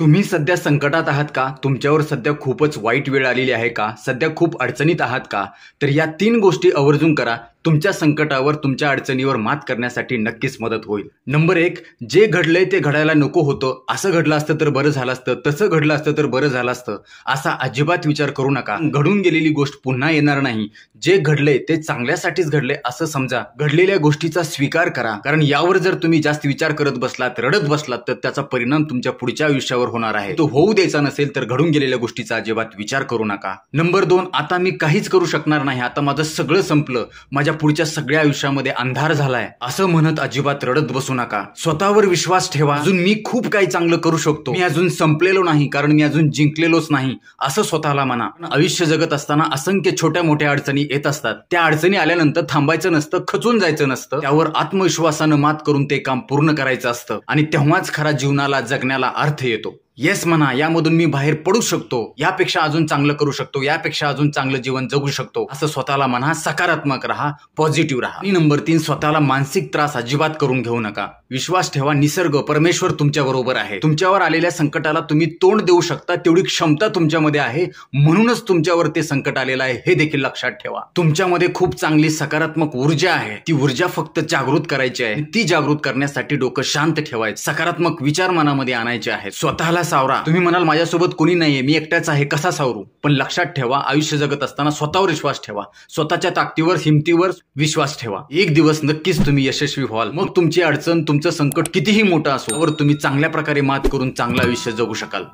तुम्ही सध्या संकटात आहात का तुमच्यावर सध्या खूपच वाईट वेळ आलेली आहे का सध्या खूप अडचणीत आहात का तर या तीन गोष्टी आवर्जून करा तुमच्या संकटावर तुमच्या अडचणीवर मात करण्यासाठी नक्कीच मदत होईल नंबर एक जे घडलंय ते घडायला नको होतं असं घडलं असतं तर बरं झालं असतं तसं घडलं असतं तर बरं झालं असतं असा अजिबात विचार करू नका घडून गेलेली गोष्ट पुन्हा येणार नाही जे घडलंय ते चांगल्यासाठीच घडले असं समजा घडलेल्या गोष्टीचा स्वीकार करा कारण यावर जर तुम्ही जास्त विचार करत बसलात रडत बसलात तर त्याचा परिणाम तुमच्या पुढच्या आयुष्यावर होणार आहे तो होऊ द्यायचा नसेल तर घडून गेलेल्या गोष्टीचा अजिबात विचार करू नका नंबर दोन आता मी काहीच करू शकणार नाही आता माझं सगळं संपलं माझ्या माझ्या पुढच्या सगळ्या आयुष्यामध्ये अंधार झालाय असं म्हणत अजिबात रडत बसू नका स्वतःवर विश्वास ठेवा अजून मी खूप काही चांगलं करू शकतो मी अजून संपलेलो नाही कारण मी अजून जिंकलेलोच नाही असं स्वतःला म्हणा आयुष्य जगत असताना असंख्य छोट्या मोठ्या अडचणी येत असतात त्या अडचणी आल्यानंतर थांबायचं नसतं खचून जायचं नसतं त्यावर आत्मविश्वासानं मात करून ते काम पूर्ण करायचं असतं आणि तेव्हाच खरा जीवनाला जगण्याला अर्थ येतो येस म्हणा यामधून मी बाहेर पडू शकतो यापेक्षा अजून चांगलं करू शकतो यापेक्षा अजून चांगलं जीवन जगू शकतो असं स्वतःला म्हणा सकारात्मक राहा पॉझिटिव्ह राहा आणि नंबर तीन स्वतःला मानसिक त्रास अजिबात करून घेऊ नका विश्वास ठेवा निसर्ग परमेश्वर तुमच्या बरोबर आहे तुमच्यावर आलेल्या संकटाला तुम्ही तोंड देऊ शकता तेवढी क्षमता तुमच्यामध्ये आहे म्हणूनच तुमच्यावर ते संकट आलेलं आहे हे देखील लक्षात ठेवा तुमच्यामध्ये खूप चांगली सकारात्मक ऊर्जा आहे ती ऊर्जा फक्त जागृत करायची आहे ती जागृत करण्यासाठी डोकं शांत ठेवायचं सकारात्मक विचार मनामध्ये आणायचे आहेत स्वतःला सावरा तुम्ही म्हणाल माझ्यासोबत कोणी नाहीये मी एकट्याच आहे कसा सावरू पण लक्षात ठेवा आयुष्य जगत असताना स्वतःवर विश्वास ठेवा स्वतःच्या ताकदीवर हिमतीवर विश्वास ठेवा एक दिवस नक्कीच तुम्ही यशस्वी व्हाल मग तुमची अडचण तुमचं संकट कितीही मोठं असो तुम्ही चांगल्या प्रकारे मात करून चांगलं आयुष्य जगू शकाल